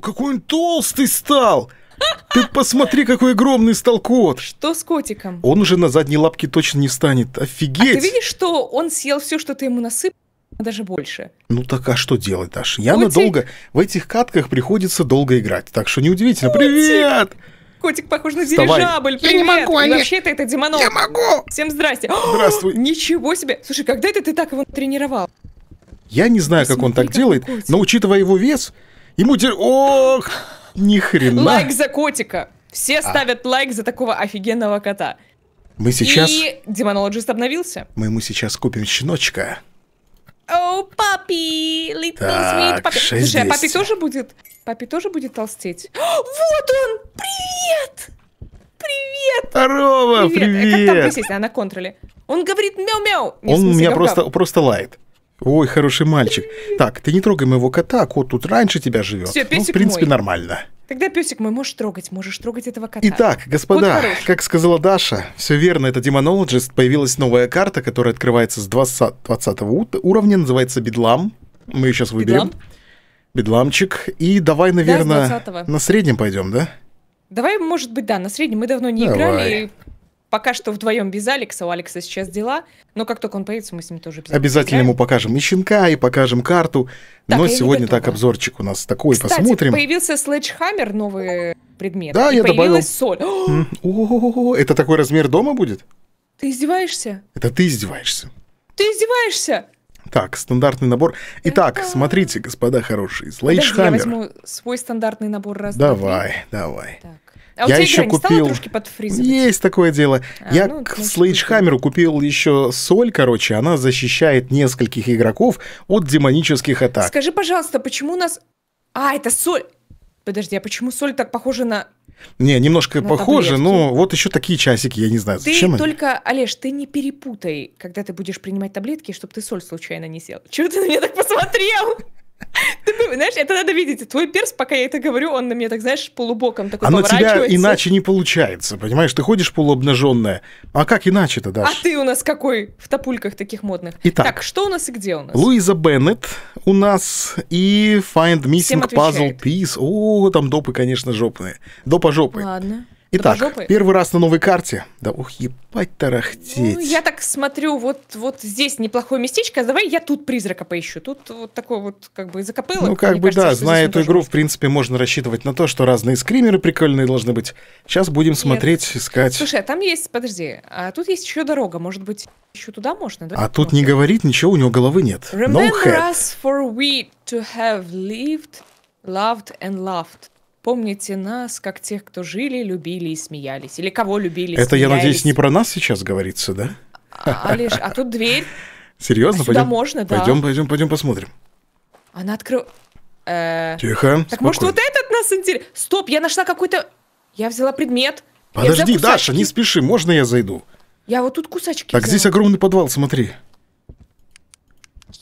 Какой он толстый стал! Ты посмотри, какой огромный стал кот. Что с котиком? Он уже на задней лапке точно не станет. Офигеть! А ты видишь, что он съел все, что ты ему насыпал? А даже больше. Ну так а что делать, Даш? Я надолго в этих катках приходится долго играть, так что неудивительно. Котик. Привет! Котик похож на Вставай. дирижабль. Привет. Я не могу, они... Вообще-то это демонолог. Я могу! Всем здрасте. Здравствуй. О, ничего себе. Слушай, когда это ты так его тренировал? Я не знаю, Посмотри, как он так делает, котик. но учитывая его вес, Ему теперь... Ох, ни хрена. Лайк за котика. Все а. ставят лайк за такого офигенного кота. Мы сейчас... И демонологист обновился. Мы ему сейчас купим щеночка. О, папи, little папи. 600. Слушай, а папи тоже будет? Папи тоже будет толстеть? вот он! Привет! Привет! Здорово, привет! привет. А как там присесть? А, на контроле. Он говорит мяу-мяу. Он у меня просто, просто лает. Ой, хороший мальчик. Так, ты не трогай моего кота, кот тут раньше тебя живет. Все, ну, в принципе, мой. нормально. Тогда песик мой можешь трогать, можешь трогать этого кота. Итак, господа, как сказала Даша, все верно, это демонологист. Появилась новая карта, которая открывается с 20, 20 уровня, называется Бедлам. Мы ее сейчас выберем. Бедлам? Бедламчик. И давай, наверное, да, на среднем пойдем, да? Давай, может быть, да, на среднем. Мы давно не Давай. играли, Пока что вдвоем без Алекса, у Алекса сейчас дела, но как только он появится, мы с ним тоже обязательно. Обязательно ему покажем и щенка, и покажем карту. Так, но сегодня так обзорчик у нас такой, Кстати, посмотрим. появился Sledgehammer, новый предмет. Да, и я появилась добавил. соль. О, это такой размер дома будет? Ты издеваешься? Это ты издеваешься. Ты издеваешься? Так, стандартный набор. Итак, это... смотрите, господа хорошие, Слэйджхаммер. Я возьму свой стандартный набор раз. Давай, давай. Так. А я у тебя еще игра купил... стала трошки подфризывать? Есть такое дело. А, я ну, к Слейджхаммеру купил еще соль, короче, она защищает нескольких игроков от демонических атак. Скажи, пожалуйста, почему у нас... А, это соль! Подожди, а почему соль так похожа на... Не, немножко на похоже, таблетки? но вот еще такие часики, я не знаю, ты зачем только, они? Олеж, ты не перепутай, когда ты будешь принимать таблетки, чтобы ты соль случайно не съел. Чего ты на меня так посмотрел? ты, знаешь, это надо видеть. Твой перс, пока я это говорю, он на меня так, знаешь, полубоком такой Оно тебя иначе не получается, понимаешь? Ты ходишь полуобнаженная. А как иначе-то, да А ты у нас какой в топульках таких модных? Итак, так, что у нас и где у нас? Луиза Беннет у нас и Find Missing Puzzle Piece. О, там допы, конечно, жопные. Допа жопы. Ладно. Итак, Жопы. первый раз на новой карте. Да ух, ебать тарахтеть. Ну, я так смотрю, вот, вот здесь неплохое местечко, а давай я тут призрака поищу. Тут вот такой вот как бы закопылок. Ну как Мне бы кажется, да, зная эту игру, быть. в принципе, можно рассчитывать на то, что разные скримеры прикольные должны быть. Сейчас будем Нет. смотреть, искать. Слушай, а там есть, подожди, а тут есть еще дорога, может быть, еще туда можно, да? А тут можно. не говорит ничего, у него головы нет. Remember no us for we to have lived, loved and loved помните нас, как тех, кто жили, любили и смеялись. Или кого любили Это, смеялись. я надеюсь, не про нас сейчас говорится, да? А, Олеж, а, а тут дверь. Серьезно? А пойдем, можно, да. Пойдем, пойдем, пойдем посмотрим. Она открыла... Э... Тихо, Так спокойно. может вот этот нас интересует. Стоп, я нашла какой-то... Я взяла предмет. Подожди, взяла Даша, не спеши, можно я зайду? Я вот тут кусачки Так взяла. здесь огромный подвал, смотри.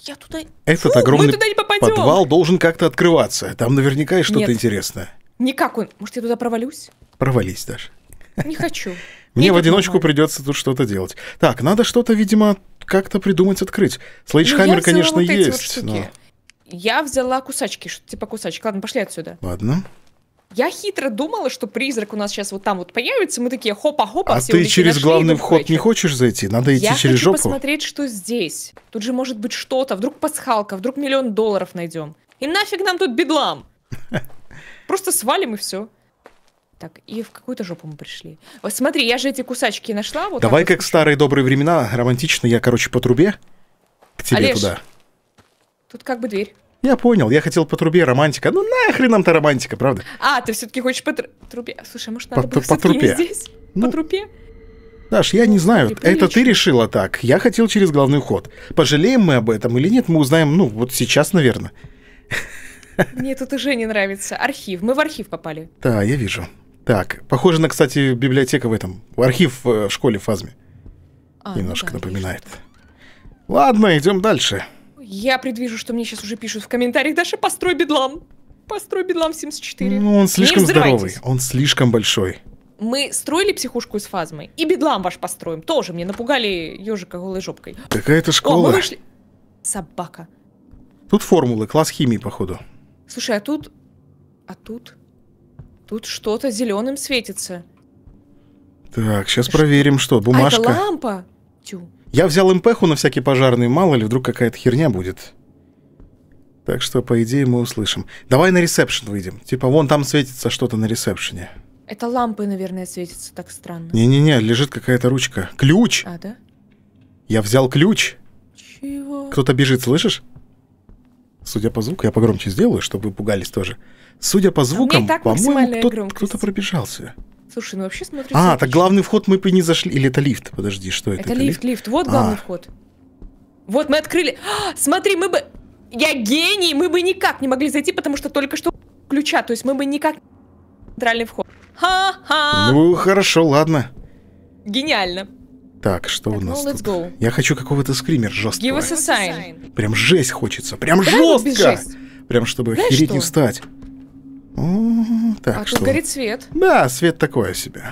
Я туда... Этот Фу, огромный туда подвал должен как-то открываться. Там наверняка есть что-то интересное. Никак он. Может, я туда провалюсь? Провались даже. Не хочу. Мне в одиночку придется тут что-то делать. Так, надо что-то, видимо, как-то придумать, открыть. Слейджхаммер, ну, конечно, есть. Но Я взяла кусачки, что типа кусачек. Ладно, пошли отсюда. Ладно. Я хитро думала, что призрак у нас сейчас вот там вот появится, мы такие хопа-хопа. А все ты через нашли, главный вход не хочешь зайти? Надо идти Я через жопу. Я хочу посмотреть, что здесь. Тут же может быть что-то, вдруг пасхалка, вдруг миллион долларов найдем. И нафиг нам тут бедлам? Просто свалим и все. Так, и в какую-то жопу мы пришли. Вот смотри, я же эти кусачки нашла. Вот Давай как вот. старые добрые времена, романтично, я, короче, по трубе к тебе Олеж, туда. тут как бы дверь. Я понял, я хотел по трубе романтика. Ну нахрен нам-то романтика, правда? А, ты все-таки хочешь по тру трубе? Слушай, может, надо по, было по трубе. здесь? Ну, по трупе? Даш, я ну, не знаю, смотри, это ты решила так. Я хотел через главный ход. Пожалеем мы об этом или нет, мы узнаем, ну, вот сейчас, наверное. Мне тут уже не нравится. Архив. Мы в архив попали. Да, я вижу. Так, похоже на, кстати, библиотека в этом. Архив э, в школе Фазме. А, ну Немножко ну да, напоминает. Ладно, идем дальше. Я предвижу, что мне сейчас уже пишут в комментариях. Даша, построй бедлам. Построй бедлам 74. Ну, он слишком здоровый. Он слишком большой. Мы строили психушку из фазмы. И бедлам ваш построим. Тоже мне напугали ежика голой жопкой. Какая-то школа. О, мы вышли. Собака. Тут формулы. Класс химии, походу. Слушай, а тут... А тут? Тут что-то зеленым светится. Так, сейчас что? проверим, что. Бумажка. А это лампа? Тю. Я взял импеху на всякий пожарный, мало ли, вдруг какая-то херня будет. Так что, по идее, мы услышим. Давай на ресепшн выйдем. Типа, вон там светится что-то на ресепшене. Это лампы, наверное, светится так странно. Не-не-не, лежит какая-то ручка. Ключ! А, да? Я взял ключ. Чего? Кто-то бежит, слышишь? Судя по звуку, я погромче сделаю, чтобы пугались тоже. Судя по звукам, а по-моему, кто- кто-то пробежался. Слушай, ну вообще смотри... А, так главный вход мы бы не зашли. Или это лифт? Подожди, что это? Это, это лифт, лифт, Вот а. главный а. вход. Вот мы открыли. А, смотри, мы бы... Я гений! Мы бы никак не могли зайти, потому что только что ключа. То есть мы бы никак... Центральный вход. Ха-ха! Ну, хорошо, ладно. Гениально. Так, что так, у ну, нас ну, let's тут? Go. Я хочу какого-то скример жесткого. Give us a sign. Прям жесть хочется. Прям Давай жестко. Прям чтобы Знаешь охереть что? не встать. О, так, а что? тут горит свет. Да, свет такое себе.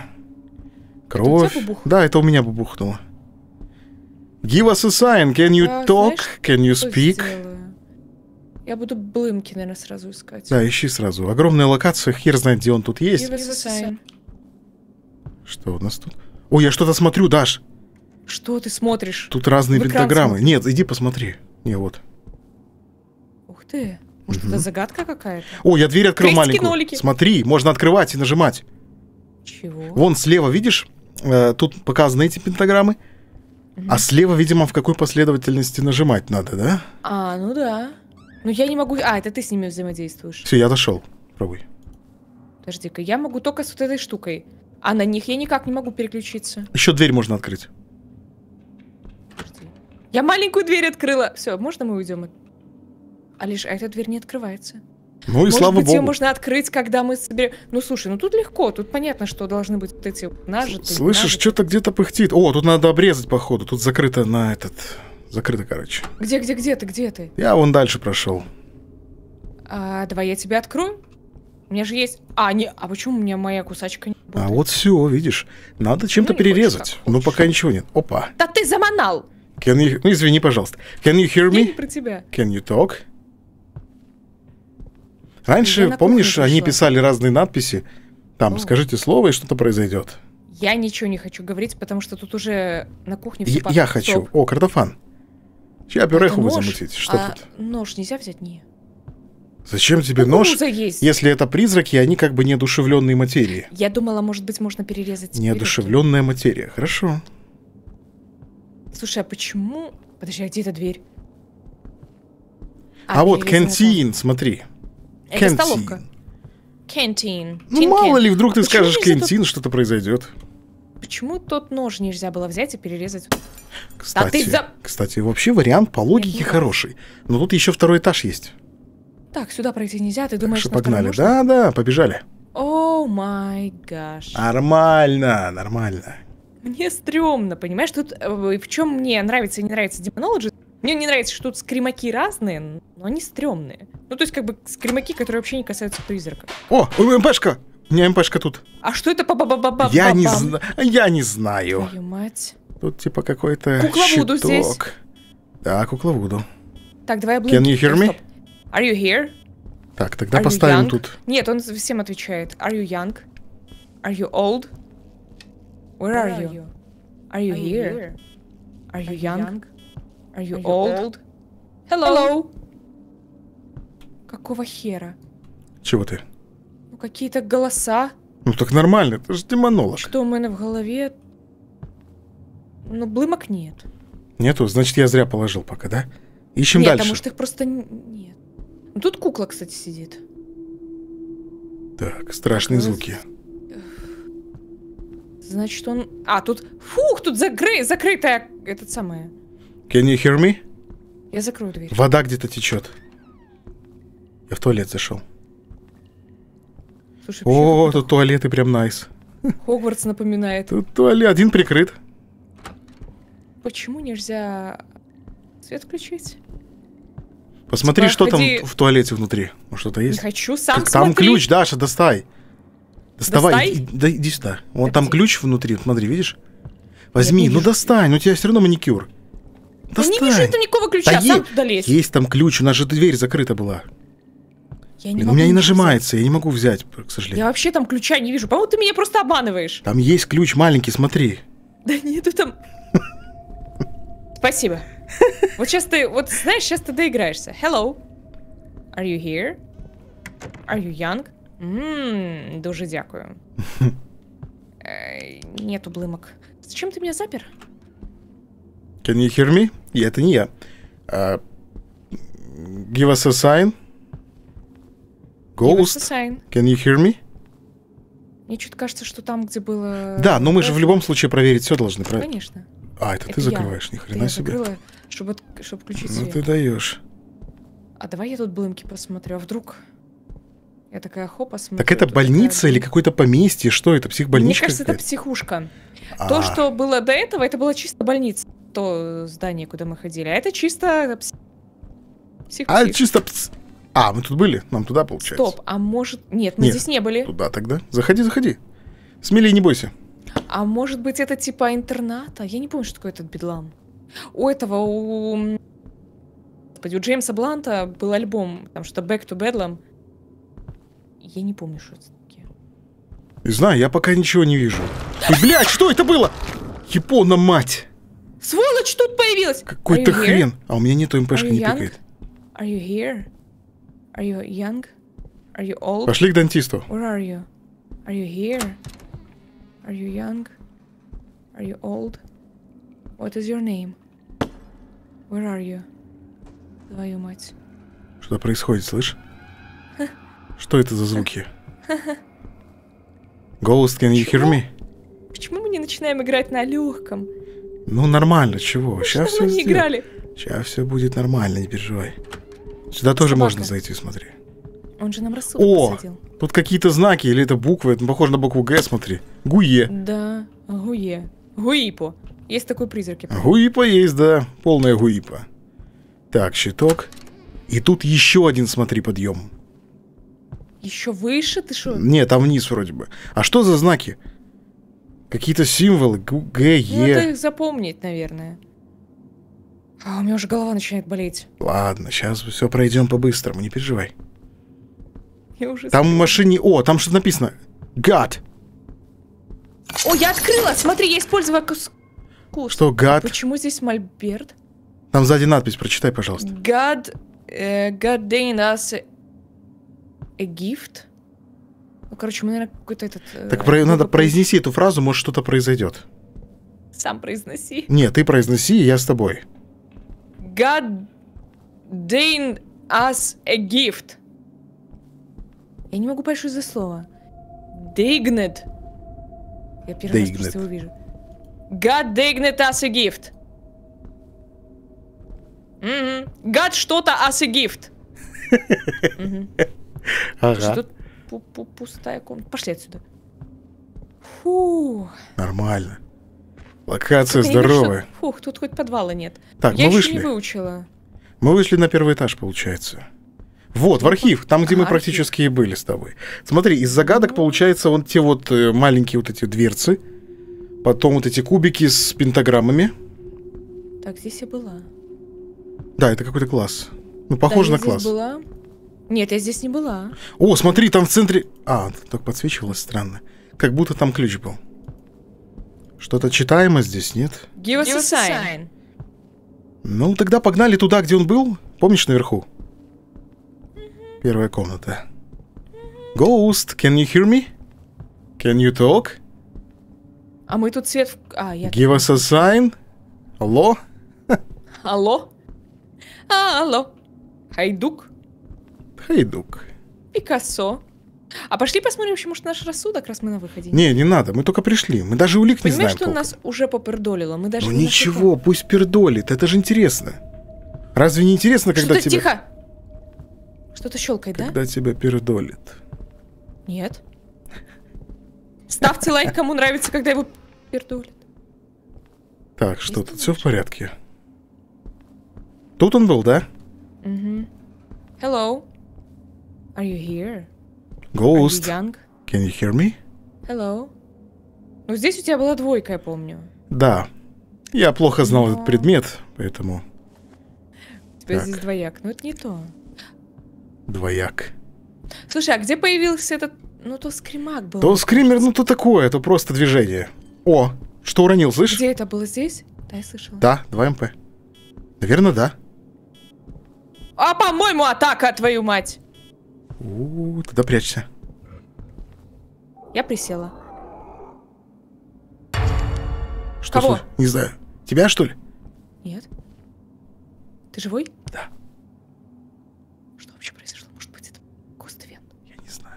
Кровь. Это да, это у меня бубухнуло. Give us a sign. Can you а, talk? Знаешь, Can you speak? Сделаю? Я буду блымки, наверное, сразу искать. Да, ищи сразу. Огромная локация, хер знает, где он тут есть. Give us a sign. Что у нас тут? Ой, я что-то смотрю, Даш. Что ты смотришь? Тут разные пентаграммы. Смотри. Нет, иди посмотри. Не, вот. Ух ты. Может, угу. это загадка какая-то? О, я дверь открыл Крестики, маленькую. Нолики. Смотри, можно открывать и нажимать. Чего? Вон слева, видишь? Э, тут показаны эти пентаграммы. А слева, видимо, в какой последовательности нажимать надо, да? А, ну да. Ну я не могу... А, это ты с ними взаимодействуешь. Все, я дошел. Пробуй. Подожди-ка, я могу только с вот этой штукой. А на них я никак не могу переключиться. Еще дверь можно открыть. Я маленькую дверь открыла. Все, можно мы уйдем? Алиш, А эта дверь не открывается. Ну и Может слава быть, богу. ее можно открыть, когда мы соберем. Ну слушай, ну тут легко, тут понятно, что должны быть вот эти нажитые. Слышишь, что-то где-то пыхтит. О, тут надо обрезать, походу. Тут закрыто на этот. Закрыто, короче. Где, где, где ты, где ты? Я вон дальше прошел. А, давай я тебе открою. У меня же есть. А, не. А почему у меня моя кусачка не работает? А вот все, видишь. Надо ну, чем-то ну, перерезать. Хочешь, но пока ничего нет. Опа. Да ты заманал! Can you... Ну, извини, пожалуйста. Can you hear me? Я не про тебя. Can you talk? Раньше, помнишь, они писали разные надписи. Там, О. скажите слово, и что-то произойдет. Я ничего не хочу говорить, потому что тут уже на кухне все Я, я хочу. О, картофан. Чья пюреху вы замутить. Что а тут? Нож нельзя взять? Не. Зачем тебе Кукуруза нож, есть. если это призраки, они как бы неодушевленные материи? Я думала, может быть, можно перерезать Неодушевленная материя. Хорошо. Слушай, а почему... Подожди, а где эта дверь? А, а вот, кантин, смотри. Это canteen. столовка. Кантин. Ну, мало ли, вдруг ты почему скажешь кантин, тот... что-то произойдет. Почему тот нож нельзя было взять и перерезать? Кстати, а ты за... кстати вообще вариант по логике Нет, хороший. Но тут еще второй этаж есть. Так, сюда пройти нельзя, ты так думаешь, что погнали. Да-да, побежали. О май гаш. Нормально, нормально. Мне стрёмно, понимаешь? Тут э, в чем мне нравится и не нравится демонологи. Мне не нравится, что тут скримаки разные, но они стрёмные. Ну, то есть, как бы, скримаки, которые вообще не касаются призрака. О, МПшка! У меня МПшка тут. А что это по ба ба ба ба Я не знаю. Я не знаю. Твою мать. Тут типа какой-то Кукловуду здесь. Да, кукловуду. Так, давай обломки. Can you hear me? Are you here? Так, тогда Are поставим тут. Нет, он всем отвечает. Are you young? Are you old? Where are you? Are you here? Are you young? Are you old? Hello! Какого хера? Чего ты? Ну какие-то голоса. Ну так нормально, ты же демонолог. Что у меня в голове? Ну блымок нет. Нету? Значит, я зря положил пока, да? Ищем нет, а дальше. Нет, потому что их просто нет. Ну, тут кукла, кстати, сидит. Так, страшные Какой звуки. Значит, он... А, тут... Фух, тут закры... закрытая... Этот самое. Can you hear me? Я закрою дверь. Вода где-то течет. Я в туалет зашел. Слушай, О, тут туалеты прям найс. Хогвартс напоминает. Тут туалет один прикрыт. Почему нельзя свет включить? Посмотри, типа, что ходи... там в туалете внутри. Может, что-то есть? Не хочу сам так, Там ключ, Даша, достай. Доставай. Достай? Да, иди сюда. Вон так там иди. ключ внутри. Смотри, видишь? Возьми, ну достань, у тебя все равно маникюр. Достань. Да не вижу там никакого ключа, да сам туда лезь. Есть там ключ, у нас же дверь закрыта была. Я не Блин, у меня не нажимается, взять. я не могу взять, к сожалению. Я вообще там ключа не вижу. По-моему, ты меня просто обманываешь. Там есть ключ маленький, смотри. Да нету там. Спасибо. Вот сейчас ты, вот знаешь, сейчас ты доиграешься. Hello. Are you here? Are you young? Ммм, дуже дякую. Э, нет облымок. Зачем ты меня запер? Can you hear me? И это не я. Uh, give us a sign. Ghost. Give us a Sign. Can you hear me? Мне что-то кажется, что там, где было... Да, но мы же в любом случае проверить все должны, правильно? Конечно. А, это, это ты закрываешь, я. ни хрена себе. Закрыла, чтобы, чтобы включить Ну свет. ты даешь. А давай я тут блымки посмотрю, а вдруг... Я такая, хопа, смотрю. Так это больница такая... или какое-то поместье? Что это, психбольничка? Мне кажется, это психушка. А-а-а. То, что было до этого, это была чисто больница. То здание, куда мы ходили. А это чисто псих... псих а, чисто пс... А, мы тут были? Нам туда, получается? Стоп, а может... Нет, мы Нет, здесь не были. Туда тогда. Заходи, заходи. Смелее не бойся. А может быть, это типа интерната? Я не помню, что такое этот бедлам. У этого, у... Господи, у Джеймса Бланта был альбом, там что-то Back to Bedlam. Я не помню, что это такие. Не знаю, я пока ничего не вижу. Ой, блядь, что это было? Япона, мать! Сволочь тут появилась! Какой-то хрен. Here? А у меня нету МПшка, не пикает. Are you here? Are you young? Are you old? Пошли к дантисту. Where are you? Are you here? Are you young? Are you old? What is your name? Where are you? Твою мать. Что происходит, слышь? Что это за звуки? Ghost, can you hear me? Почему мы не начинаем играть на легком? Ну нормально, чего? Ну, Сейчас все не играли. Сейчас все будет нормально, не переживай. Сюда Собака. тоже можно зайти, смотри. Он же нам рассудок О, посадил. тут какие-то знаки или это буквы, это похоже на букву Г, смотри. Гуе. Да, Гуе. Гуипо. Есть такой призрак. Гуипо есть, да. Полная гуипо. Так, щиток. И тут еще один, смотри, подъем. Еще выше ты что? Не, там вниз вроде бы. А что за знаки? Какие-то символы. Г, Е. Ну, надо их запомнить, наверное. А, у меня уже голова начинает болеть. Ладно, сейчас все пройдем по-быстрому, не переживай. Я уже там в машине... О, там что-то написано. Гад. О, я открыла! Смотри, я использовала кус... кус. Что, гад? Почему здесь мольберт? Там сзади надпись, прочитай, пожалуйста. God, э, God us a э, gift. Ну, короче, мы, наверное, какой-то этот... Э, так про, надо произнеси эту фразу, может, что-то произойдет. Сам произноси. Нет, ты произноси, я с тобой. God deign us a gift. Я не могу понять, что за слово. Digned. Я первый Digned. раз просто его вижу. God digned us a gift. Mm -hmm. God что-то us a gift. mm -hmm. Ага. Что пустая комната. Пошли отсюда. Фу. Нормально. Локация Ты здоровая. Видишь, что... Фух, тут хоть подвала нет. Так, Я мы вышли. Я не выучила. Мы вышли на первый этаж, получается. Вот, в ну, архив, там, где а, мы практически и были с тобой. Смотри, из загадок, ну. получается, вот те вот э, маленькие вот эти дверцы, потом вот эти кубики с пентаграммами. Так, здесь я была. Да, это какой-то класс. Ну, похоже да, на класс. Была. Нет, я здесь не была. О, смотри, там в центре... А, так подсвечивалось, странно. Как будто там ключ был. Что-то читаемо здесь, нет? Give us, Give us a sign. sign. Ну, тогда погнали туда, где он был. Помнишь, наверху? Первая комната. Ghost, can you hear me? Can you talk? А мы тут свет... А, я... Give us a sign. Алло? Алло? А, алло. Хайдук? Хайдук. Пикассо. А пошли посмотрим, еще, может, наш рассудок, раз мы на выходе. Не, не надо, мы только пришли. Мы даже улик Понимаешь, не знаем. Понимаешь, что нас уже попердолило? Мы даже ну ничего, нашли. пусть пердолит, это же интересно. Разве не интересно, когда что тебя... тихо! Что-то щелкает, когда да? Когда тебя пердолит. Нет. Ставьте лайк, кому нравится, когда его пердолит. Так, что тут все в порядке? Тут он был, да? Угу. Hello. Are you here? Ghost. Are you young? Can you hear me? Hello. Ну, здесь у тебя была двойка, я помню. Да. Я плохо знал Но... этот предмет, поэтому... У тебя так. здесь двояк. Ну, это не то. Двояк. Слушай, а где появился этот... Ну, то скримак был. То скример, ну, то такое, это просто движение. О, что уронил, слышишь? Где это было здесь? Да, я слышала. Да, 2 МП. Наверное, да. А, по-моему, атака, твою мать! У, -у, -у туда прячься. Я присела. Что Кого? Случилось? Не знаю. Тебя, что ли? Нет. Ты живой? Да. Что вообще произошло? Может быть, это Гост Я не знаю.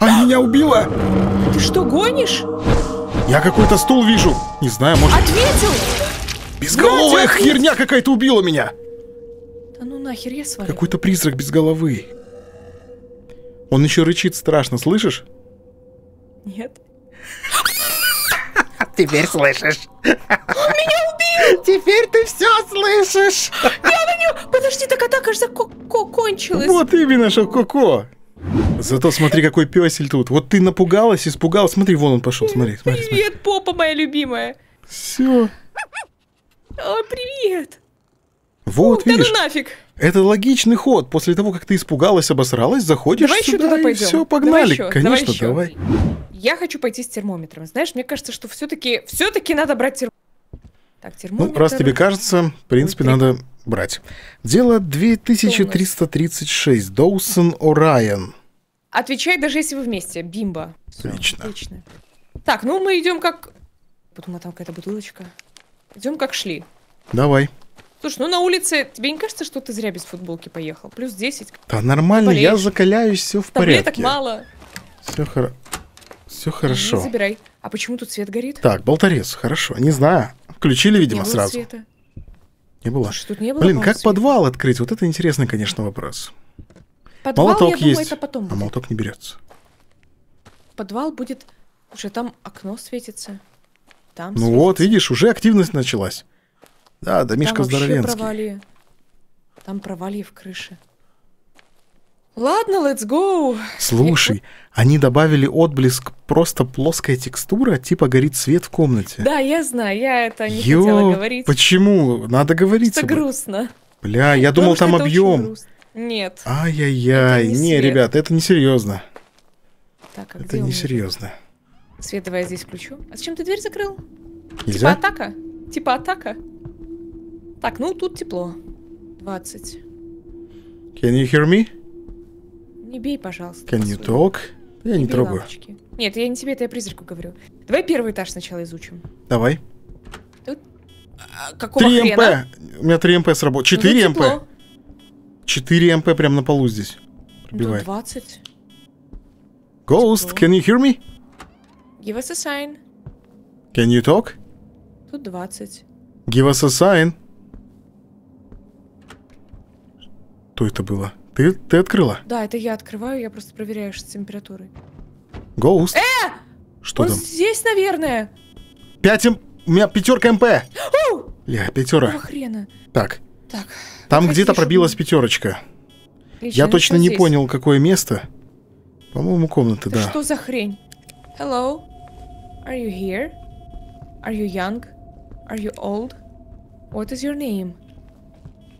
А меня убила! Ты что, гонишь? Я какой-то стул вижу. Не знаю, может... Ответил! Безголовая Надя, херня какая-то убила меня! Да ну нахер, я свалю. Какой-то призрак без головы. Он еще рычит страшно, слышишь? Нет. Теперь слышишь. Он меня убил! Теперь ты все слышишь! Я на него... Подожди, так атака же Коко кончилась. Вот именно, что Коко. Зато смотри, какой песель тут. Вот ты напугалась, испугалась. Смотри, вон он пошел. Смотри, смотри. Привет, смотри. попа моя любимая. Все. О, а, привет. Вот, ну, видишь. Да ну нафиг. Это логичный ход. После того, как ты испугалась, обосралась, заходишь давай сюда еще туда и пойдем. все, погнали. Давай Конечно, давай, давай. Я хочу пойти с термометром. Знаешь, мне кажется, что все-таки все-таки надо брать терм. Так, ну, термометр. Ну, раз тебе кажется, в принципе, Ой, надо брать. Дело 2336. Доусон О'Райан. Отвечай, даже если вы вместе. Бимба. Отлично. Отлично. Так, ну мы идем как... Подумала, там какая-то бутылочка. Идем как шли. Давай. Слушай, ну на улице тебе не кажется, что ты зря без футболки поехал? Плюс 10. Да нормально, я закаляюсь, все в порядке. Таблеток мало. Все хорошо. Все хорошо. Не забирай. А почему тут свет горит? Так, болторез, хорошо. Не знаю. Включили, видимо, не сразу. Света. Не было. Слушай, тут не было. Блин, как света. подвал открыть? Вот это интересный, конечно, вопрос. Подвал, молоток я думаю, есть. это потом будет. А молоток не берется. Подвал будет. Уже там окно светится. Там ну светится. вот, видишь, уже активность началась. Да, домишко Там здоровенский. Провали. Там провали в крыше. Ладно, let's go. Слушай, они добавили отблеск просто плоская текстура, типа горит свет в комнате. Да, я знаю, я это не Ё, хотела говорить. Почему? Надо говорить. Это грустно. Бля, я думал там объем. Нет. Ай-яй-яй. Не, не ребят, это не серьезно. Так, а это не серьезно. Свет, давай я здесь включу. А зачем ты дверь закрыл? Нельзя? Типа атака? Типа атака? Так, ну тут тепло. 20. Can you hear me? Не бей, пожалуйста. Can you talk? Я не, не трогаю. Лампочки. Нет, я не тебе, это я призраку говорю. Давай первый этаж сначала изучим. Давай. Тут... А, какого 3 хрена? МП. У меня 3 МП сработало. 4 ну, МП. 4 МП прямо на полу здесь. Пробивает. Ну, тут 20. Ghost, тепло. can you hear me? Give us a sign. Can you talk? Тут 20. Give us a sign. это было? Ты, ты открыла? Да, это я открываю, я просто проверяю с температурой. Гоуст? Э! Что Он там? здесь, наверное. Пять м... Эм, у меня пятерка МП. Ля пятера. Какого хрена? Так. Так. Там где-то пробилась пятерочка. Лично, я точно не понял, какое место. По-моему, комната, Это да. Что за хрень? Hello? Are you here? Are you young? Are you old? What is your name?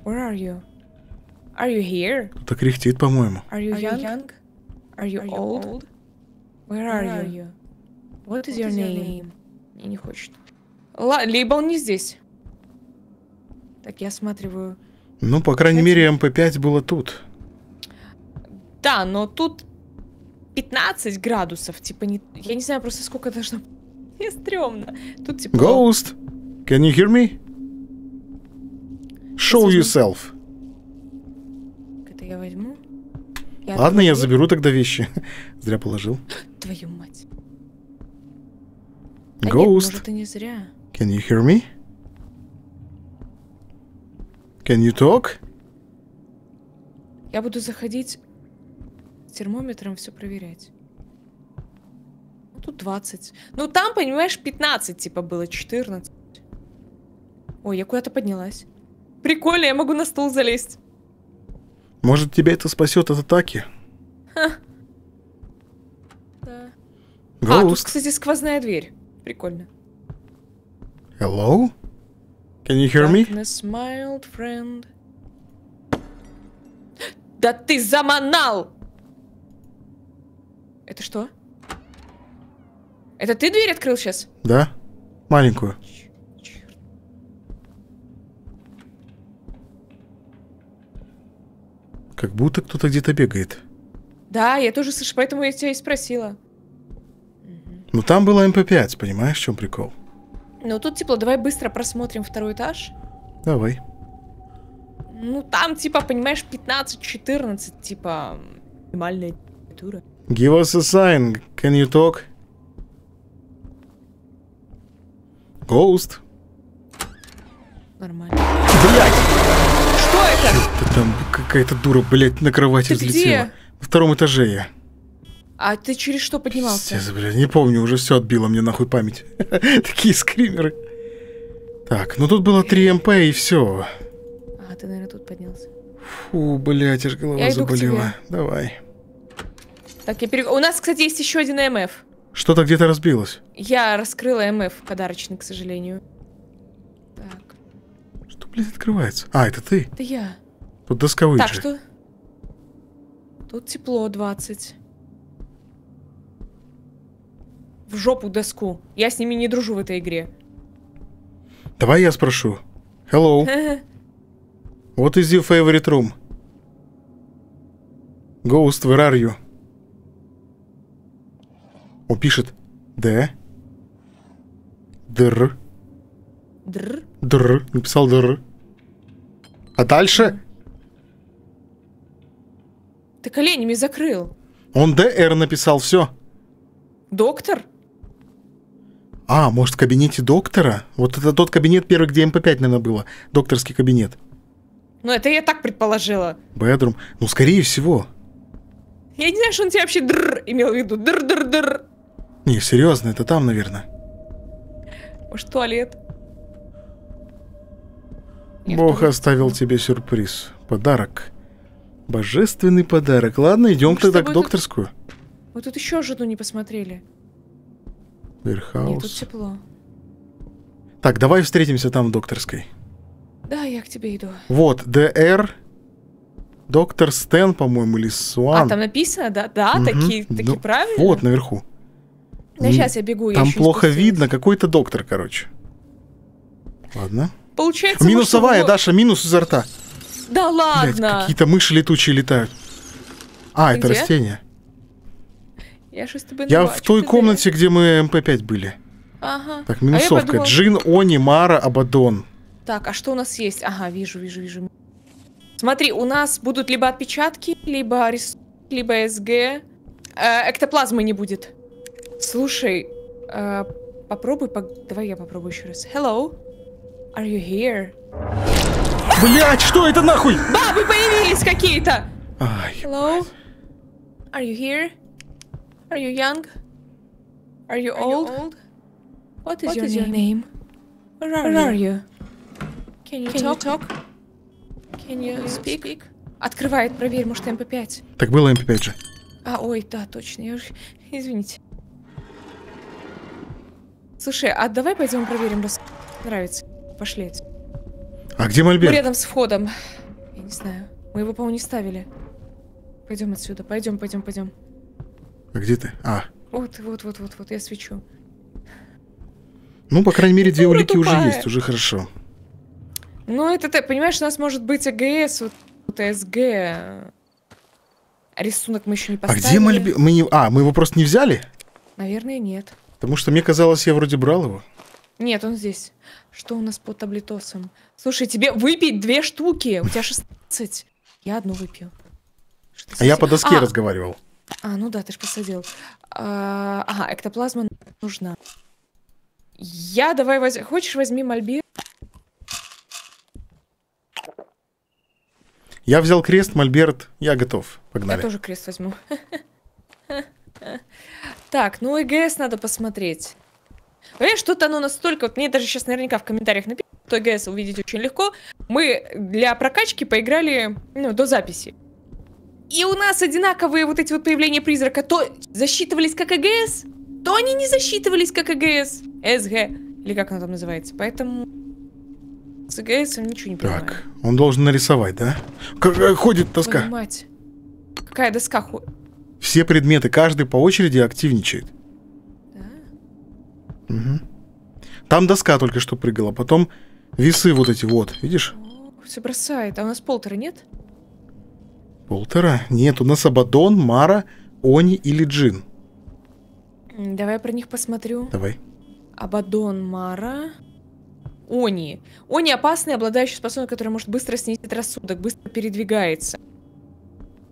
Where are you? Are you here? Кто-то по-моему. Are you young? Are you old? Where are you? What is your name? Мне не хочет. либо он не здесь. Так, я осматриваю. Ну, по крайней мере, МП5 было тут. Да, но тут 15 градусов, типа, не... я не знаю просто сколько должно... Мне стрёмно. Тут типа... Ghost, can you hear me? Show yourself. Я Ладно, я заберу тогда вещи. Зря положил. Твою мать. А Ghost. Да не зря. Can you hear me? Can you talk? Я буду заходить термометром все проверять. Ну, тут 20. Ну, там, понимаешь, 15, типа, было 14. Ой, я куда-то поднялась. Прикольно, я могу на стол залезть. Может, тебя это спасет от атаки? Ха. Да. А, тут, кстати, сквозная дверь. Прикольно. Hello? Can you hear me? my old friend. Да ты заманал! Это что? Это ты дверь открыл сейчас? Да. Маленькую. Как будто кто-то где-то бегает. Да, я тоже слышу, поэтому я тебя и спросила. Ну там было МП-5, эм понимаешь, в чем прикол? Ну тут типа, давай быстро просмотрим второй этаж. Давай. Ну там типа, понимаешь, 15-14, типа, минимальная температура. Give us a sign, can you talk? Ghost. Нормально. Ёпта, там какая-то дура, блядь, на кровати Ты взлетела. Где? На втором этаже я. А ты через что поднимался? Пиздец, блядь, не помню, уже все отбило мне нахуй память. Такие скримеры. Так, ну тут было 3 МП и все. А, ты, наверное, тут поднялся. Фу, блядь, аж голова я заболела. Давай. Так, я пере... У нас, кстати, есть еще один МФ. Что-то где-то разбилось. Я раскрыла МФ подарочный, к сожалению. Так. Что, блядь, открывается? А, это ты? Это я. Тут досковые Так что? Тут тепло 20. В жопу доску. Я с ними не дружу в этой игре. Давай я спрошу. Hello. What is your favorite room? Ghost, where are you? Он пишет Д. Др. Др. Др. Написал др. А дальше ты коленями закрыл. Он ДР написал все. Доктор? А, может, в кабинете доктора? Вот это тот кабинет первый, где МП5, наверное, было. Докторский кабинет. Ну, это я так предположила. Бедрум. Ну, скорее всего. Я не знаю, что он тебя вообще др имел в виду. Др-др-др. Не, серьезно, это там, наверное. Может, туалет? Нет, Бог туалет. оставил тебе сюрприз. Подарок. Божественный подарок. Ладно, идем Мы тогда к докторскую. Тут... Мы тут еще одну не посмотрели. Верхаус. Нет, тут тепло. Так, давай встретимся там в докторской. Да, я к тебе иду. Вот, ДР. Доктор Стэн, по-моему, или Суан. А, там написано, да? Да, угу. такие, ну, такие да, правильно? Вот, наверху. Да сейчас я бегу. Там я плохо видно, какой-то доктор, короче. Ладно. Получается... Минусовая, может, Даша, минус изо рта. Да ладно! Какие-то мыши летучие летают. А, Ты это растение. Я тобой Я в той комнате, где мы МП5 эм были. Ага. Так, а минусовка. А подумала... Джин, Они, Мара, Абадон. Так, а что у нас есть? Ага, вижу, вижу, вижу. Смотри, у нас будут либо отпечатки, либо рисунки, либо СГ. Э, эктоплазмы не будет. Слушай, э, попробуй, по... давай я попробую еще раз. Hello, are you here? Блять, что это нахуй? Бабы появились какие-то! Hello? Are you here? Are you young? Are you old? Are you old? What is, What your, is name? your name? Where are, Where you? are you? Can you Can talk? You talk? Can you speak? speak? Открывает, проверь, может MP5. Так было MP5 же. А, ой, да, точно, я уже... Извините. Слушай, а давай пойдем проверим, раз нравится. Пошли. А где Мольберт? Ну, рядом с входом. Я не знаю. Мы его, по-моему, не ставили. Пойдем отсюда. Пойдем, пойдем, пойдем. А где ты? А. Вот, вот, вот, вот, вот, я свечу. Ну, по крайней мере, две улики уже есть, уже хорошо. Ну, это ты, понимаешь, у нас может быть АГС, вот, вот СГ. Рисунок мы еще не поставили. А где Мольберт? Мы не... А, мы его просто не взяли? Наверное, нет. Потому что мне казалось, я вроде брал его. Нет, он здесь. Что у нас по таблетосам? Слушай, тебе выпить две штуки. У тебя 16. Я одну выпью. А я по доске а! разговаривал. А, ну да, ты ж посадил. А, ага, эктоплазма нужна. Я давай возьму... Хочешь, возьми мольбир? Я взял крест, мольберт, я готов. Погнали. Я тоже крест возьму. Так, ну и надо посмотреть. Понимаешь, что-то оно настолько... Вот мне даже сейчас наверняка в комментариях напишут, что ГС увидеть очень легко. Мы для прокачки поиграли ну, до записи. И у нас одинаковые вот эти вот появления призрака то засчитывались как ЭГС, то они не засчитывались как ЭГС. СГ. Или как оно там называется. Поэтому... С ЭГСом ничего не понимаю. Так, он должен нарисовать, да? Как э, ходит доска. Понимать. Какая доска ходит? Все предметы, каждый по очереди активничает. Угу. Там доска только что прыгала, потом весы вот эти вот, видишь? Все бросает, а у нас полтора нет? Полтора? Нет, у нас Абадон, Мара, Они или Джин. Давай я про них посмотрю. Давай. Абадон, Мара, Они. Они опасные, обладающие способностью, которая может быстро снизить рассудок, быстро передвигается.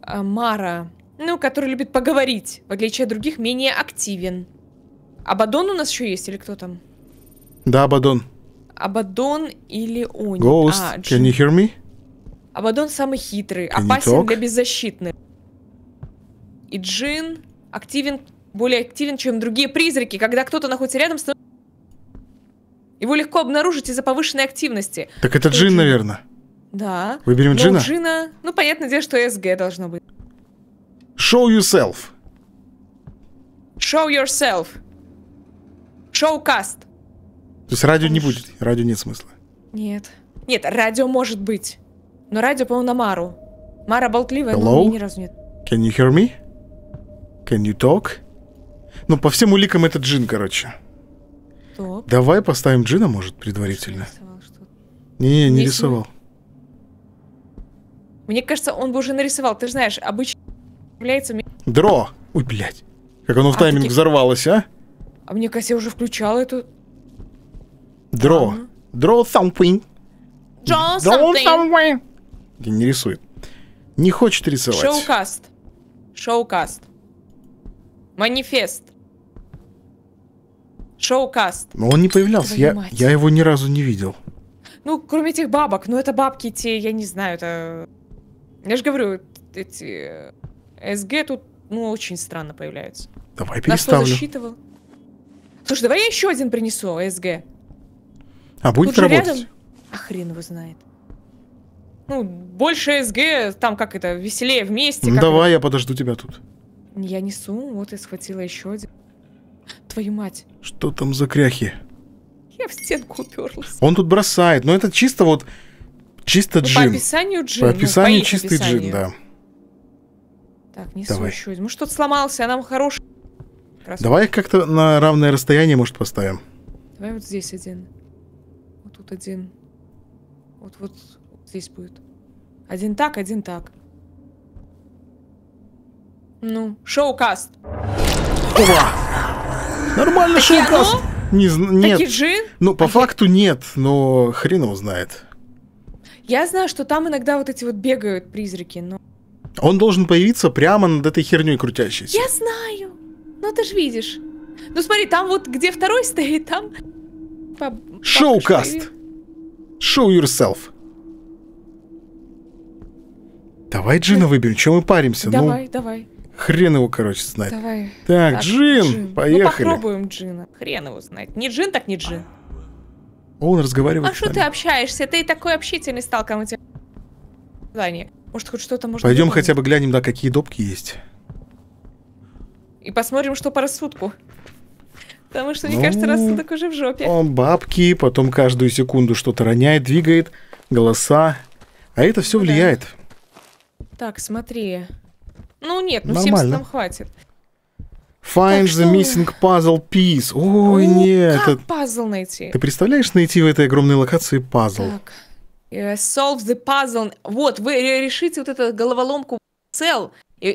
А Мара, ну, который любит поговорить, в отличие от других, менее активен. Абадон у нас еще есть или кто там? Да, Абадон. Абадон или Они. Ghost, а, can you hear me? Абадон самый хитрый, can опасен для беззащитных. И Джин активен, более активен, чем другие призраки. Когда кто-то находится рядом, становится... Его легко обнаружить из-за повышенной активности. Так это Джин, Джин, наверное. Да. Выберем Но Джина? Джина... Ну, понятно, дело, что СГ должно быть. Show yourself. Show yourself. Шоу-каст. То есть радио не будет, радио нет смысла. Нет. Нет, радио может быть. Но радио, по-моему, на Мару. Мара болтливая, Hello? но меня ни разу нет. Can you hear me? Can you talk? Ну, по всем уликам это джин, короче. Топ. Давай поставим джина, может, предварительно. Не, не, не рисовал. Мне кажется, он бы уже нарисовал. Ты же знаешь, обычно является... Дро! Ой, блядь. Как оно в а, тайминг таки... взорвалось, а? А мне кажется, я уже включала эту... Draw. Ага. Draw something. Draw something. Draw something. Не рисует. Не хочет рисовать. Шоукаст. Шоукаст. Манифест. Шоукаст. Но он не появлялся. Я, я его ни разу не видел. Ну, кроме этих бабок. Ну, это бабки те, я не знаю, это... Я же говорю, эти... Э, СГ тут, ну, очень странно появляются. Давай переставлю. На что засчитывал? Слушай, давай я еще один принесу, СГ. А будет Тут работать? Рядом... А хрен его знает. Ну, больше СГ, там как это, веселее вместе. Ну, давай, я подожду тебя тут. Я несу, вот и схватила еще один. Твою мать. Что там за кряхи? Я в стенку уперлась. Он тут бросает, но это чисто вот... Чисто ну, джин. По описанию джин. По ну, описанию ну, по чистый описанию. джин, да. Так, несу Давай. еще. Ну что-то сломался, а нам хороший Красавчик. Давай их как-то на равное расстояние, может, поставим. Давай вот здесь один. Вот тут один. Вот вот здесь будет. Один так, один так. Ну, шоу-каст. Опа! Нормально шоу-каст. Не, нет. Джин? Ну, по а факту я... нет, но хрен его знает. Я знаю, что там иногда вот эти вот бегают призраки, но... Он должен появиться прямо над этой херней крутящейся. Я знаю, ты же видишь. Ну смотри, там вот, где второй стоит, там... Шоу-каст. Show yourself. Давай Джина выберем, чем мы паримся? Ну, давай, ну, давай. Хрен его, короче, знает. Давай. Так, так Джин, Джин, ну, поехали. Ну, попробуем Джина. Хрен его знает. Не Джин, так не Джин. Он разговаривает А что ты общаешься? Ты такой общительный стал, кому тебе... Может, хоть что-то можно... Пойдем хотя бы глянем, да, какие допки есть. И посмотрим, что по рассудку. Потому что, мне ну, кажется, рассудок уже в жопе. Он бабки, потом каждую секунду что-то роняет, двигает, голоса. А это все да. влияет. Так, смотри. Ну нет, ну Нормально. 70 нам хватит. Find так, the missing puzzle piece. Ой, ну, нет. Как это... пазл найти? Ты представляешь найти в этой огромной локации пазл? Так. Э, solve the puzzle. Вот, вы решите вот эту головоломку цел.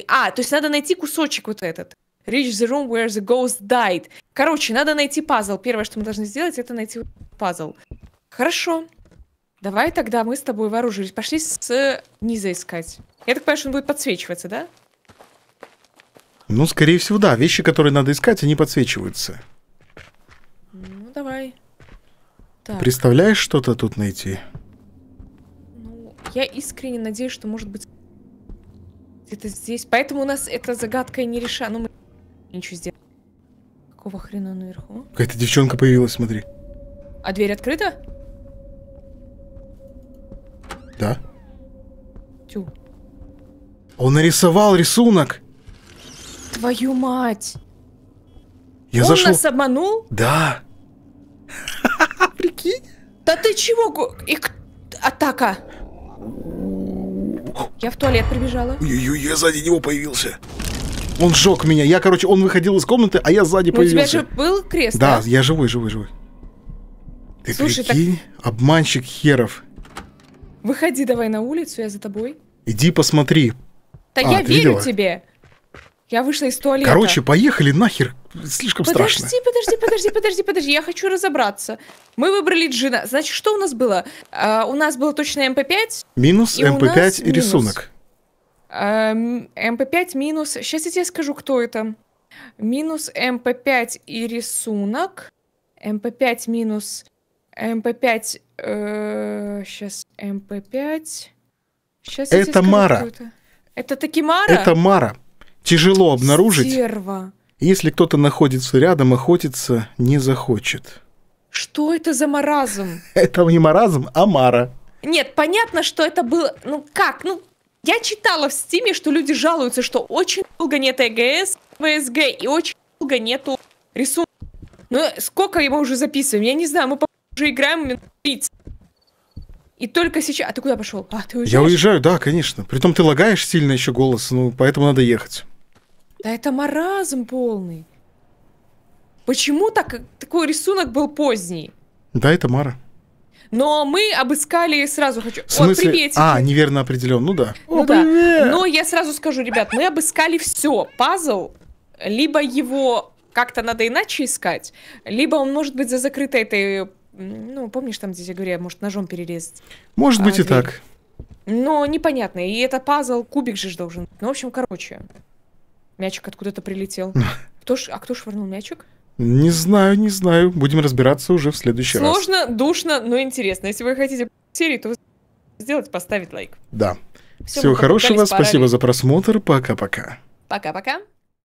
А, то есть надо найти кусочек вот этот. Reach the room where the ghost died. Короче, надо найти пазл. Первое, что мы должны сделать, это найти пазл. Хорошо. Давай тогда мы с тобой вооружились. Пошли с низа искать. Я так понимаю, что он будет подсвечиваться, да? Ну, скорее всего, да. Вещи, которые надо искать, они подсвечиваются. Ну, давай. Так. Представляешь, что-то тут найти? Ну, я искренне надеюсь, что, может быть, где-то здесь. Поэтому у нас эта загадка не решена. Ну, мы Ничего сделать. Какого хрена наверху? Какая-то девчонка появилась, смотри. А дверь открыта? Да. Тю. А он нарисовал рисунок. Твою мать. Я Он зашел... нас обманул? Да. Прикинь. Да ты чего? Их... Атака. Я в туалет прибежала. ой я сзади него появился. Он сжег меня. Я, короче, он выходил из комнаты, а я сзади Но появился. У тебя же был крест, Да, да? я живой, живой, живой. Ты Слушай, прикинь, так... обманщик херов. Выходи давай на улицу, я за тобой. Иди посмотри. Да а, я верю видела? тебе. Я вышла из туалета. Короче, поехали нахер. Слишком подожди, страшно. Подожди, подожди, подожди, подожди. подожди, Я хочу разобраться. Мы выбрали джина. Значит, что у нас было? А, у нас было точно МП5. Минус и МП5 и минус. рисунок. МП5 эм, эм минус... Сейчас я тебе скажу, кто это. Минус МП5 эм и рисунок. МП5 минус... МП5... Э, сейчас МП5... Сейчас это скажу, Мара. Это. это таки Мара? Это Мара. Тяжело обнаружить. Стерва. Если кто-то находится рядом, охотиться не захочет. Что это за маразм? Это не маразм, а Мара. Нет, понятно, что это было... Ну как? Ну я читала в стиме, что люди жалуются, что очень долго нет ЭГС, ВСГ и очень долго нету рисунка. Ну, сколько его уже записываем? Я не знаю, мы уже играем минут 30. И только сейчас... А ты куда пошел? А, ты уезжаешь? Я уезжаю, да, конечно. Притом ты лагаешь сильно еще голос, ну, поэтому надо ехать. Да это маразм полный. Почему так, такой рисунок был поздний? Да, это Мара. Но мы обыскали сразу хочу. В смысле? О, приветики. А, неверно определен, ну да. Ну, О, да. Но я сразу скажу, ребят, мы обыскали все. Пазл, либо его как-то надо иначе искать, либо он может быть за закрытой этой. Ну, помнишь, там, где я говорю, может, ножом перерезать. Может а, быть, дверь. и так. Но непонятно. И это пазл, кубик же должен. Ну, в общем, короче. Мячик откуда-то прилетел. Кто ж, а кто швырнул мячик? Не знаю, не знаю. Будем разбираться уже в следующий Сложно, раз. Сложно, душно, но интересно. Если вы хотите серию то сделать, поставить лайк. Да. Все Всего хорошего, спасибо за просмотр. Пока-пока. Пока-пока.